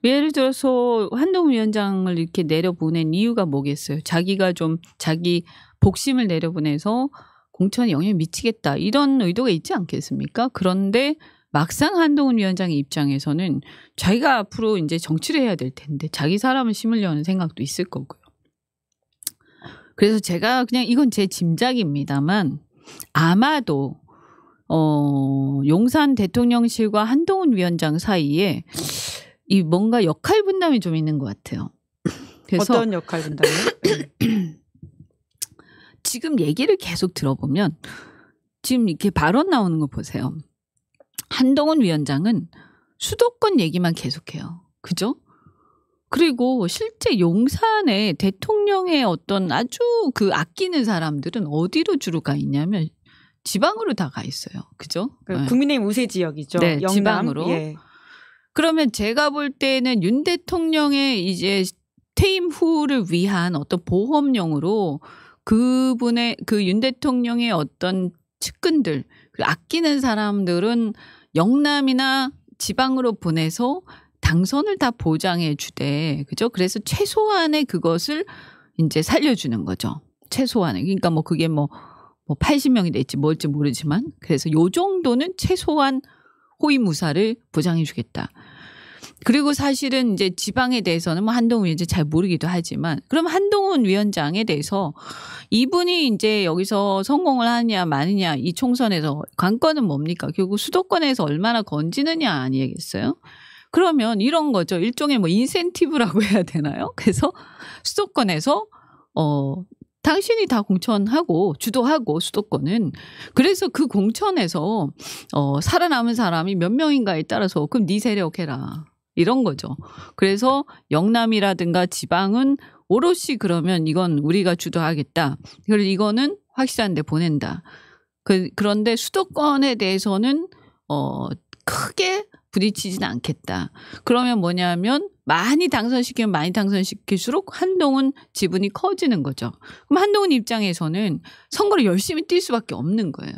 예를 들어서 한동훈 위원장을 이렇게 내려보낸 이유가 뭐겠어요? 자기가 좀 자기 복심을 내려보내서 공천에 영향을 미치겠다. 이런 의도가 있지 않겠습니까? 그런데 막상 한동훈 위원장의 입장에서는 자기가 앞으로 이제 정치를 해야 될 텐데 자기 사람을 심으려는 생각도 있을 거고요. 그래서 제가 그냥 이건 제 짐작입니다만 아마도 어 용산 대통령실과 한동훈 위원장 사이에 이 뭔가 역할 분담이 좀 있는 것 같아요. 그래서 어떤 역할 분담이 지금 얘기를 계속 들어보면 지금 이렇게 발언 나오는 거 보세요. 한동훈 위원장은 수도권 얘기만 계속해요. 그죠? 그리고 실제 용산에 대통령의 어떤 아주 그 아끼는 사람들은 어디로 주로 가 있냐면 지방으로 다 가 있어요. 그죠? 그니까 네. 국민의힘 우세 지역이죠. 네, 영남. 지방으로. 예. 그러면 제가 볼 때는 윤 대통령의 이제 퇴임 후를 위한 어떤 보험용으로 그분의 그 윤 대통령의 어떤 측근들, 그 아끼는 사람들은 영남이나 지방으로 보내서 당선을 다 보장해 주되 그죠? 그래서 최소한의 그것을 이제 살려주는 거죠. 최소한의 그러니까 뭐 그게 뭐, 뭐 80명이 될지 뭘지 모르지만 그래서 요 정도는 최소한 호위무사를 보장해 주겠다. 그리고 사실은 이제 지방에 대해서는 뭐 한동훈 이제 잘 모르기도 하지만 그럼 한동훈 위원장에 대해서 이분이 이제 여기서 성공을 하냐 마느냐 이 총선에서 관건은 뭡니까? 결국 수도권에서 얼마나 건지느냐 아니겠어요? 그러면 이런 거죠. 일종의 뭐 인센티브라고 *laughs* 해야 되나요? 그래서 수도권에서 어 당신이 다 공천하고 주도하고 수도권은 그래서 그 공천에서 어 살아남은 사람이 몇 명인가에 따라서 그럼 네 세력 해라. 이런 거죠. 그래서 영남이라든가 지방은 오롯이 그러면 이건 우리가 주도하겠다. 그리고 이거는 확실한데 보낸다. 그, 그런데 수도권에 대해서는 어, 크게 부딪히진 않겠다. 그러면 뭐냐면 많이 당선시키면 많이 당선시킬수록 한동훈 지분이 커지는 거죠. 그럼 한동훈 입장에서는 선거를 열심히 뛸 수밖에 없는 거예요.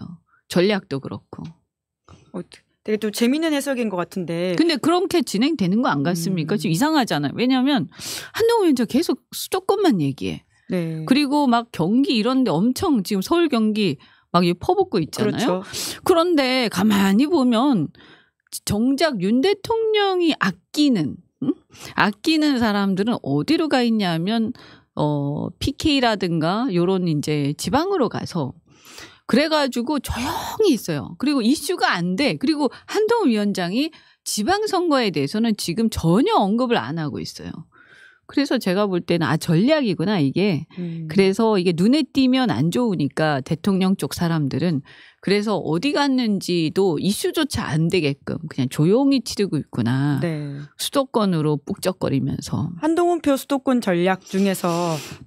전략도 그렇고. 어떻게 되게 또 재밌는 해석인 것 같은데. 근데 그렇게 진행되는 거 안 같습니까? 음. 지금 이상하잖아요. 왜냐하면 한동훈 위원장 계속 수도권만 얘기해. 네. 그리고 막 경기 이런데 엄청 지금 서울 경기 막 퍼붓고 있잖아요. 그렇죠. 그런데 가만히 보면 정작 윤 대통령이 아끼는 아끼는 사람들은 어디로 가 있냐면 어 PK라든가 요런 이제 지방으로 가서 그래가지고 조용히 있어요. 그리고 이슈가 안 돼. 그리고 한동훈 위원장이 지방선거에 대해서는 지금 전혀 언급을 안 하고 있어요. 그래서 제가 볼 때는 아 전략이구나 이게. 음. 그래서 이게 눈에 띄면 안 좋으니까 대통령 쪽 사람들은 그래서 어디 갔는지도 이슈조차 안 되게끔 그냥 조용히 치르고 있구나. 네. 수도권으로 뿍적거리면서. 한동훈표 수도권 전략 중에서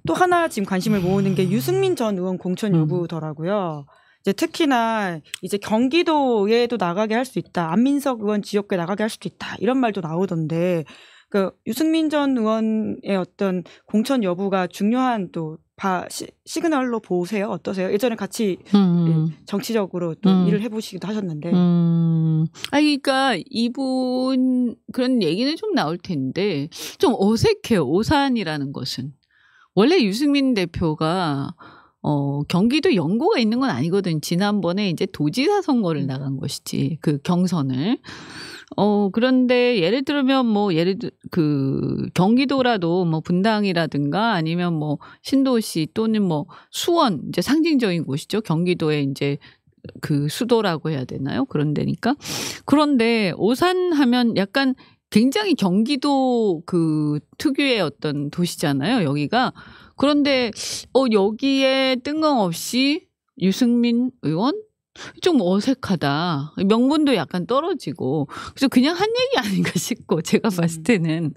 또 하나 지금 관심을 모으는 게 유승민 전 의원 공천 음. 요구더라고요. 이제 특히나 이제 경기도에도 나가게 할 수 있다. 안민석 의원 지역구에 나가게 할 수도 있다. 이런 말도 나오던데 그 유승민 전 의원의 어떤 공천 여부가 중요한 또 바, 시, 시그널로 보세요. 어떠세요? 예전에 같이 음. 예, 정치적으로 또 음. 일을 해보시기도 하셨는데. 음. 아, 그러니까 이분 그런 얘기는 좀 나올 텐데 좀 어색해요. 오산이라는 것은. 원래 유승민 대표가 어, 경기도 연고가 있는 건 아니거든. 지난번에 이제 도지사 선거를 음. 나간 것이지. 그 경선을. 어, 그런데 예를 들면 뭐 예를 들, 그 경기도라도 뭐 분당이라든가 아니면 뭐 신도시 또는 뭐 수원 이제 상징적인 곳이죠. 경기도에 이제 그 수도라고 해야 되나요? 그런 데니까. 그런데 오산 하면 약간 굉장히 경기도 그 특유의 어떤 도시잖아요. 여기가. 그런데 어 여기에 뜬금없이 유승민 의원 좀 어색하다. 명분도 약간 떨어지고. 그래서 그냥 한 얘기 아닌가 *laughs* 싶고, 제가 음. 봤을 때는.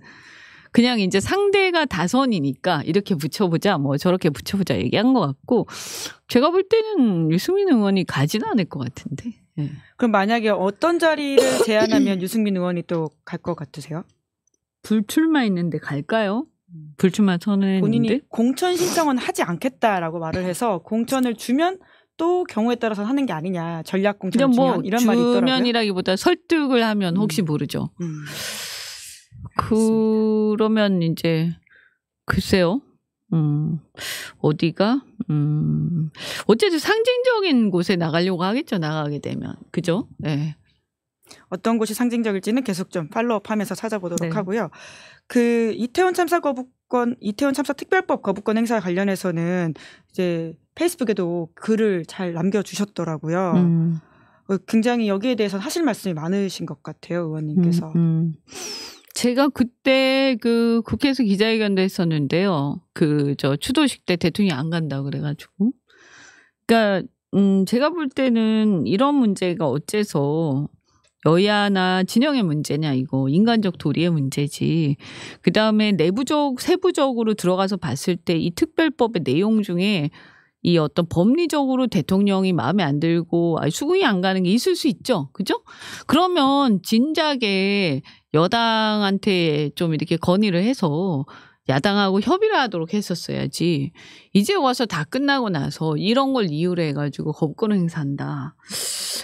그냥 이제 상대가 다선이니까 이렇게 붙여보자, 뭐 저렇게 붙여보자 얘기한 것 같고, 제가 볼 때는 유승민 의원이 가진 않을 것 같은데. 네. 그럼 만약에 어떤 자리를 *coughs* 제안하면 유승민 의원이 또 갈 것 같으세요? 불출마 있는데 갈까요? 음. 불출마 선언했는데 본인이 공천 신청은 하지 않겠다라고 말을 해서 공천을 주면 또 경우에 따라서 하는 게 아니냐 전략공 정치 뭐 이런 말이 있더라고요. 면이라기보다 설득을 하면 음. 혹시 모르죠. 음. 그러면 이제 글쎄요. 음, 어디가? 음, 어쨌든 상징적인 곳에 나가려고 하겠죠, 나가게 되면. 그죠? 네. 어떤 곳이 상징적일지는 계속 좀 팔로업 하면서 찾아보도록 네. 하고요. 그 이태원 참사 거북 거부권 이태원 참사 특별법 거부권 행사 관련해서는 이제 페이스북에도 글을 잘 남겨주셨더라고요. 음. 어, 굉장히 여기에 대해서 하실 말씀이 많으신 것 같아요, 의원님께서. 음, 음. 제가 그때 그 국회에서 기자회견도 했었는데요. 그 저 추도식 때 대통령이 안 간다고 그래가지고. 그러니까 음 제가 볼 때는 이런 문제가 어째서 여야나 진영의 문제냐 이거 인간적 도리의 문제지. 그 다음에 내부적 세부적으로 들어가서 봤을 때 이 특별법의 내용 중에 이 어떤 법리적으로 대통령이 마음에 안 들고 아, 수긍이 안 가는 게 있을 수 있죠. 그죠? 그러면 진작에 여당한테 좀 이렇게 건의를 해서 야당하고 협의를 하도록 했었어야지. 이제 와서 다 끝나고 나서 이런 걸 이유로 해가지고 거부권 행사한다.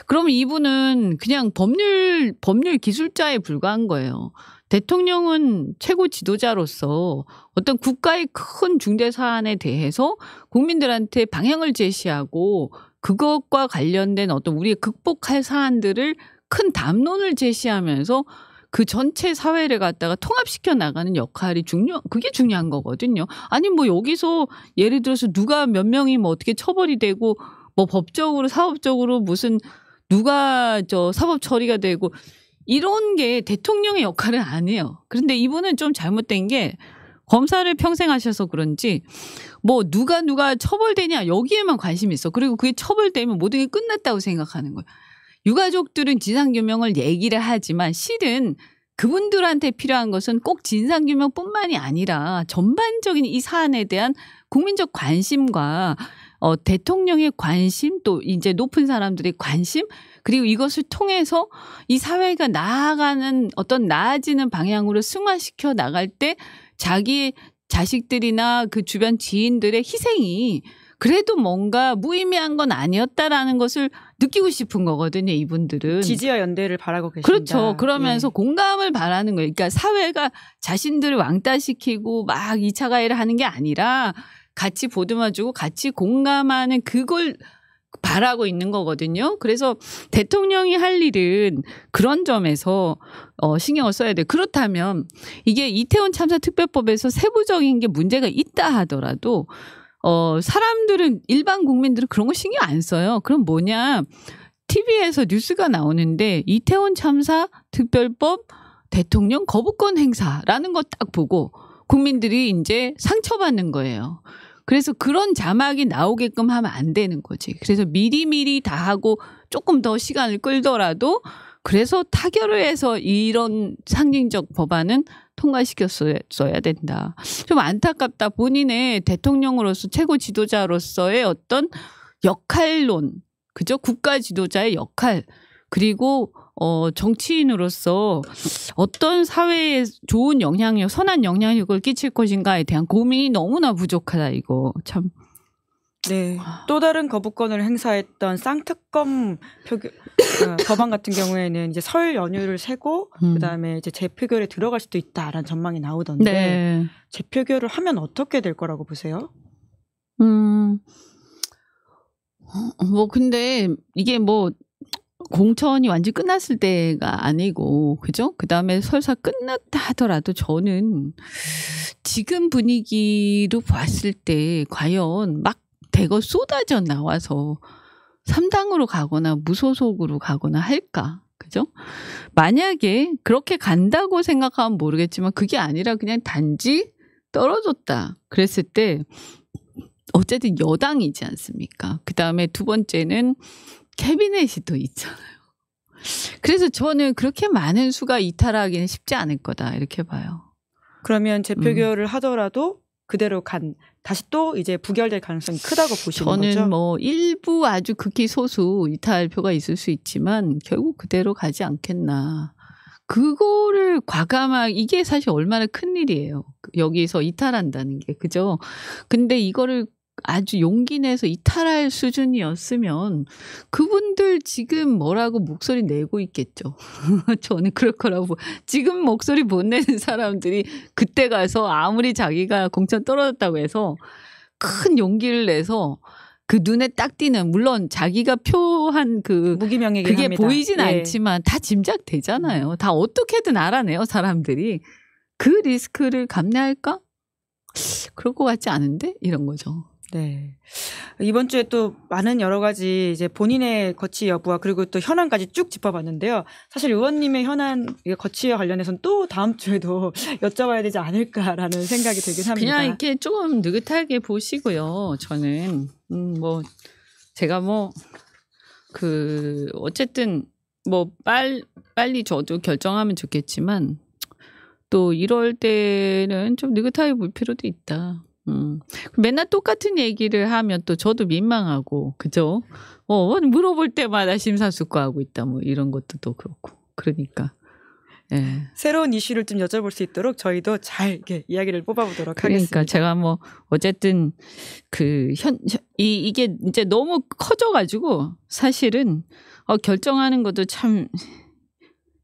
그럼 이분은 그냥 법률, 법률 기술자에 불과한 거예요. 대통령은 최고 지도자로서 어떤 국가의 큰 중대 사안에 대해서 국민들한테 방향을 제시하고 그것과 관련된 어떤 우리의 극복할 사안들을 큰 담론을 제시하면서 그 전체 사회를 갖다가 통합시켜 나가는 역할이 중요 그게 중요한 거거든요. 아니 뭐 여기서 예를 들어서 누가 몇 명이 뭐 어떻게 처벌이 되고 뭐 법적으로 사업적으로 무슨 누가 저 사법 처리가 되고 이런 게 대통령의 역할은 아니에요. 그런데 이분은 좀 잘못된 게 검사를 평생 하셔서 그런지 뭐 누가 누가 처벌되냐 여기에만 관심이 있어. 그리고 그게 처벌되면 모든 게 끝났다고 생각하는 거예요. 유가족들은 진상규명을 얘기를 하지만 실은 그분들한테 필요한 것은 꼭 진상규명뿐만이 아니라 전반적인 이 사안에 대한 국민적 관심과 어, 대통령의 관심 또 이제 높은 사람들의 관심 그리고 이것을 통해서 이 사회가 나아가는 어떤 나아지는 방향으로 승화시켜 나갈 때 자기 자식들이나 그 주변 지인들의 희생이 그래도 뭔가 무의미한 건 아니었다라는 것을 느끼고 싶은 거거든요. 이분들은 지지와 연대를 바라고 계신다. 그렇죠. 그러면서 예. 공감을 바라는 거예요. 그러니까 사회가 자신들을 왕따시키고 막 2차 가해를 하는 게 아니라 같이 보듬어주고 같이 공감하는 그걸 바라고 있는 거거든요. 그래서 대통령이 할 일은 그런 점에서 어, 신경을 써야 돼. 그렇다면 이게 이태원 참사 특별법에서 세부적인 게 문제가 있다 하더라도 어, 사람들은 일반 국민들은 그런 거 신경 안 써요. 그럼 뭐냐? TV에서 뉴스가 나오는데 이태원 참사 특별법 대통령 거부권 행사라는 거 딱 보고 국민들이 이제 상처받는 거예요. 그래서 그런 자막이 나오게끔 하면 안 되는 거지. 그래서 미리미리 다 하고 조금 더 시간을 끌더라도 그래서 타결을 해서 이런 상징적 법안은 통과시켰어야 된다. 좀 안타깝다. 본인의 대통령으로서 최고 지도자로서의 어떤 역할론, 그죠? 국가 지도자의 역할, 그리고 어, 정치인으로서 어떤 사회에 좋은 영향력, 선한 영향력을 끼칠 것인가에 대한 고민이 너무나 부족하다, 이거. 참. 네. 또 다른 거부권을 행사했던 쌍특검 표결 어, 법안 같은 경우에는 이제 설 연휴를 세고 음. 그다음에 이제 재표결에 들어갈 수도 있다라는 전망이 나오던데 네. 재표결을 하면 어떻게 될 거라고 보세요? 음. 어, 뭐 근데 이게 뭐 공천이 완전 끝났을 때가 아니고 그죠? 그다음에 설사 끝났다 하더라도 저는 지금 분위기로 봤을 때 과연 막 대거 쏟아져 나와서 3당으로 가거나 무소속으로 가거나 할까? 그죠? 만약에 그렇게 간다고 생각하면 모르겠지만 그게 아니라 그냥 단지 떨어졌다. 그랬을 때 어쨌든 여당이지 않습니까? 그 다음에 두 번째는 캐비넷이 또 있잖아요. 그래서 저는 그렇게 많은 수가 이탈하기는 쉽지 않을 거다 이렇게 봐요. 그러면 재표결을 음. 하더라도 그대로 간 다시 또 이제 부결될 가능성이 크다고 보시는 저는 거죠? 저는 뭐 일부 아주 극히 소수 이탈표가 있을 수 있지만 결국 그대로 가지 않겠나. 그거를 과감하게 이게 사실 얼마나 큰 일이에요. 여기서 이탈한다는 게 그죠? 근데 이거를 아주 용기 내서 이탈할 수준이었으면 그분들 지금 뭐라고 목소리 내고 있겠죠. *laughs* 저는 그럴 거라고. 지금 목소리 못 내는 사람들이 그때 가서 아무리 자기가 공천 떨어졌다고 해서 큰 용기를 내서 그 눈에 딱 띄는 물론 자기가 표한 그 무기명이 그게 합니다. 보이진 예. 않지만 다 짐작되잖아요. 다 어떻게든 알아내요 사람들이 그 리스크를 감내할까? 그럴 것 같지 않은데 이런 거죠. 네. 이번 주에 또 많은 여러 가지 이제 본인의 거취 여부와 그리고 또 현안까지 쭉 짚어봤는데요. 사실 의원님의 현안 거취와 관련해서는 또 다음 주에도 *laughs* 여쭤봐야 되지 않을까라는 생각이 들긴 합니다. 그냥 이렇게 조금 느긋하게 보시고요. 저는 음, 뭐 제가 뭐 그 어쨌든 뭐 빨, 빨리 저도 결정하면 좋겠지만 또 이럴 때는 좀 느긋하게 볼 필요도 있다. 음. 맨날 똑같은 얘기를 하면 또 저도 민망하고, 그죠? 어, 물어볼 때마다 심사숙고하고 있다, 뭐 이런 것도 또 그렇고. 그러니까. 예. 새로운 이슈를 좀 여쭤볼 수 있도록 저희도 잘 이렇게 이야기를 뽑아보도록 그러니까 하겠습니다. 그러니까 제가 뭐 어쨌든 그 현 이, 이게 이제 너무 커져가지고 사실은 어, 결정하는 것도 참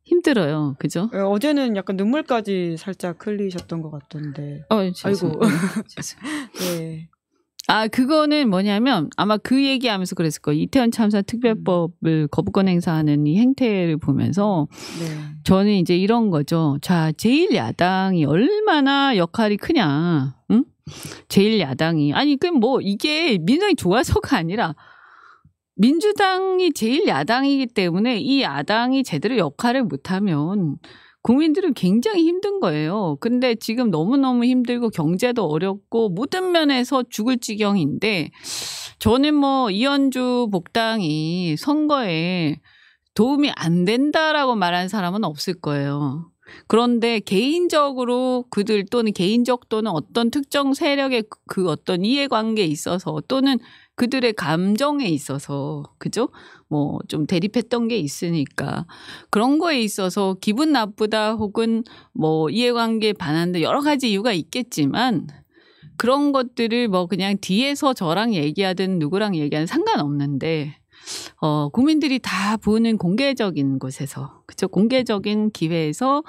힘들어요. 그죠? 네, 어제는 약간 눈물까지 살짝 흘리셨던 것 같던데. 어, 아이고. *laughs* 네. 아, 그거는 뭐냐면 아마 그 얘기하면서 그랬을 거예요. 이태원 참사 특별법을 음. 거부권 행사하는 이 행태를 보면서 네. 저는 이제 이런 거죠. 자, 제일야당이 얼마나 역할이 크냐. 응? 제일야당이. 아니, 그 뭐 이게 민주당이 좋아서가 아니라 민주당이 제일 야당이기 때문에 이 야당이 제대로 역할을 못하면 국민들은 굉장히 힘든 거예요. 근데 지금 너무너무 힘들고 경제도 어렵고 모든 면에서 죽을 지경인데 저는 뭐 이현주 복당이 선거에 도움이 안 된다라고 말한 사람은 없을 거예요. 그런데 개인적으로 그들 또는 개인적 또는 어떤 특정 세력의 그, 그 어떤 이해관계에 있어서 또는 그들의 감정에 있어서 그죠? 뭐 좀 대립했던 게 있으니까 그런 거에 있어서 기분 나쁘다 혹은 뭐 이해관계에 반한다 여러 가지 이유가 있겠지만 그런 것들을 뭐 그냥 뒤에서 저랑 얘기하든 누구랑 얘기하든 상관없는데 어, 국민들이 다 보는 공개적인 곳에서 그쵸 공개적인 기회에서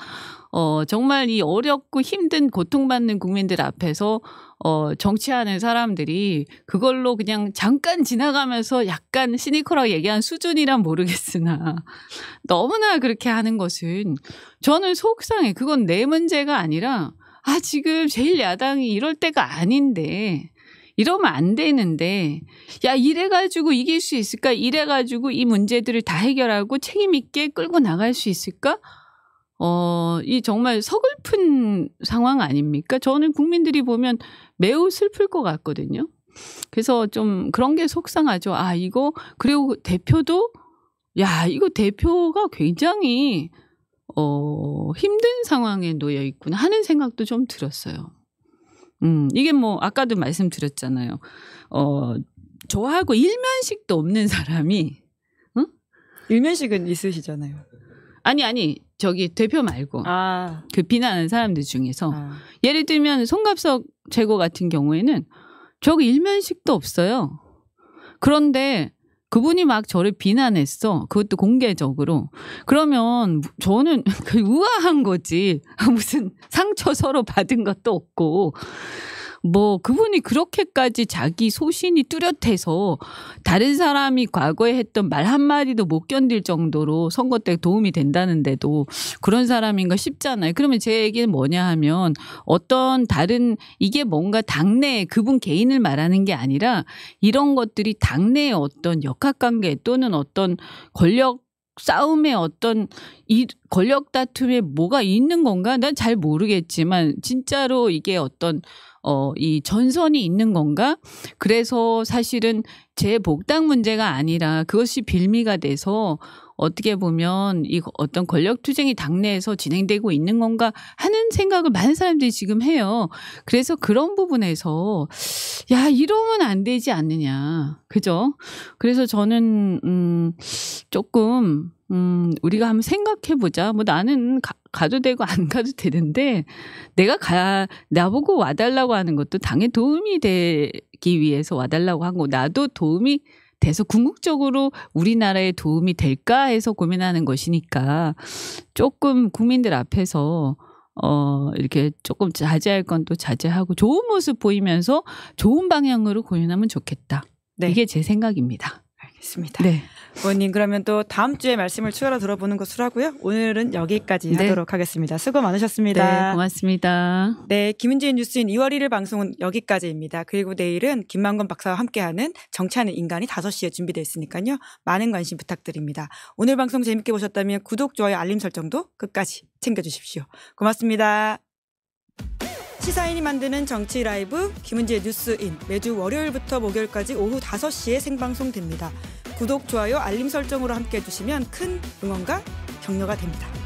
어, 정말 이 어렵고 힘든 고통받는 국민들 앞에서 어, 정치하는 사람들이 그걸로 그냥 잠깐 지나가면서 약간 시니컬하게 얘기한 수준이란 모르겠으나 *laughs* 너무나 그렇게 하는 것은 저는 속상해. 그건 내 문제가 아니라 아, 지금 제일 야당이 이럴 때가 아닌데 이러면 안 되는데 야 이래가지고 이길 수 있을까? 이래가지고 이 문제들을 다 해결하고 책임 있게 끌고 나갈 수 있을까? 어, 이 정말 서글픈 상황 아닙니까? 저는 국민들이 보면 매우 슬플 것 같거든요. 그래서 좀 그런 게 속상하죠. 아, 이거, 그리고 대표도, 야, 이거 대표가 굉장히, 어, 힘든 상황에 놓여 있구나 하는 생각도 좀 들었어요. 음, 이게 뭐 아까도 말씀드렸잖아요. 어, 저하고 일면식도 없는 사람이 응? 일면식은 있으시잖아요. 아니 아니 저기 대표 말고 아. 그 비난하는 사람들 중에서 아. 예를 들면 송갑석 제거 같은 경우에는 저기 일면식도 없어요. 그런데 그분이 막 저를 비난했어. 그것도 공개적으로. 그러면 저는 *laughs* 그 우아한 거지. *laughs* 무슨 상처 서로 받은 것도 없고. 뭐 그분이 그렇게까지 자기 소신이 뚜렷해서 다른 사람이 과거에 했던 말 한마디도 못 견딜 정도로 선거 때 도움이 된다는데도 그런 사람인가 싶잖아요. 그러면 제 얘기는 뭐냐 하면 어떤 다른 이게 뭔가 당내 에 그분 개인을 말하는 게 아니라 이런 것들이 당내의 어떤 역학관계 또는 어떤 권력 싸움의 어떤 이 권력 다툼에 뭐가 있는 건가? 난 잘 모르겠지만 진짜로 이게 어떤 어, 이 전선이 있는 건가? 그래서 사실은 제 복당 문제가 아니라 그것이 빌미가 돼서 어떻게 보면 이 어떤 권력 투쟁이 당내에서 진행되고 있는 건가 하는 생각을 많은 사람들이 지금 해요. 그래서 그런 부분에서 야 이러면 안 되지 않느냐, 그죠? 그래서 저는 음 조금 음 우리가 한번 생각해 보자. 뭐 나는 가, 가도 되고 안 가도 되는데 내가 가 나보고 와달라고 하는 것도 당에 도움이 되기 위해서 와달라고 한 거. 나도 도움이 돼서 궁극적으로 우리나라에 도움이 될까 해서 고민하는 것이니까 조금 국민들 앞에서 어, 이렇게 조금 자제할 건 또 자제하고 좋은 모습 보이면서 좋은 방향으로 고민하면 좋겠다. 네. 이게 제 생각입니다. 있습니다. 네. 부모님 그러면 또 다음 주에 말씀을 추가로 들어보는 것으로 하고요. 오늘은 여기까지 네. 하도록 하겠습니다. 수고 많으셨습니다. 네, 고맙습니다. 네, 김은지의 뉴스인 2월 1일 방송은 여기까지입니다. 그리고 내일은 김만건 박사와 함께하는 정치하는 인간이 5시에 준비되어 있으니까요. 많은 관심 부탁드립니다. 오늘 방송 재밌게 보셨다면 구독, 좋아요, 알림 설정도 끝까지 챙겨주십시오. 고맙습니다. 시사인이 만드는 정치 라이브 김은지의 뉴스인 매주 월요일부터 목요일까지 오후 5시에 생방송됩니다. 구독, 좋아요, 알림 설정으로 함께해 주시면 큰 응원과 격려가 됩니다.